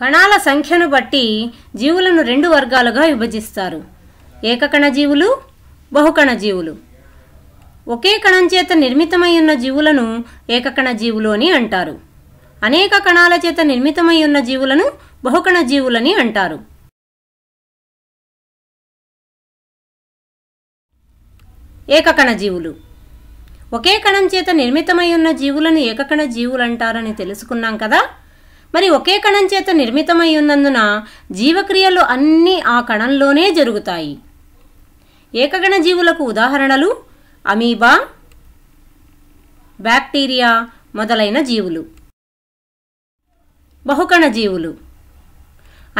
కణాల సంఖ్యను బట్టి జీవులను రెండు వర్గాలుగా విభజిస్తారు ఏకకణ జీవులు బహుకణ జీవులు ఒకే కణం చేత నిర్మితమై ఉన్న జీవులను ఏకకణ జీవులు అని అంటారు అనేక కణాల చేత నిర్మితమై ఉన్న జీవులను బహుకణ జీవులని అంటారు ఏకకణ జీవులు ఒకే కణం చేత నిర్మితమై ఉన్న జీవులను ఏకకణ జీవులు అంటారని తెలుసుకున్నాం కదా మరి ఒకే కణం చేత నిర్మితమై ఉన్నందున జీవక్రియలు అన్నీ ఆ కణంలోనే జరుగుతాయి ఏకగణ జీవులకు ఉదాహరణలు అమీబా బ్యాక్టీరియా మొదలైన జీవులు బహుకణ జీవులు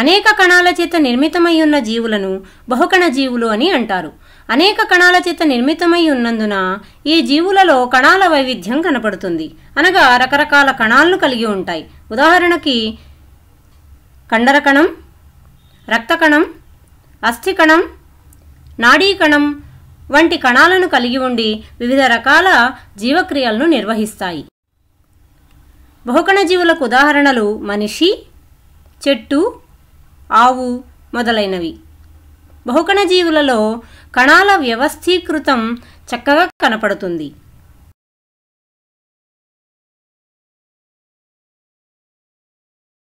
అనేక కణాల చేత నిర్మితమై ఉన్న జీవులను బహుకణ జీవులు అని అంటారు అనేక కణాల చేత నిర్మితమై ఉన్నందున ఈ జీవులలో కణాల వైవిధ్యం కనపడుతుంది అనగా రకరకాల కణాలను కలిగి ఉంటాయి ఉదాహరణకి కండర కణం రక్త కణం అస్థి కణం నాడీ కణం వంటి కణాలను కలిగి ఉండి వివిధ రకాల జీవక్రియలను నిర్వహిస్తాయి బహుకణ జీవులకు ఉదాహరణలు మనిషి చెట్టు ఆవు మొదలైనవి బహుకణ జీవులలో కణాల వ్యవస్థీకృతం చక్కగా కనపడుతుంది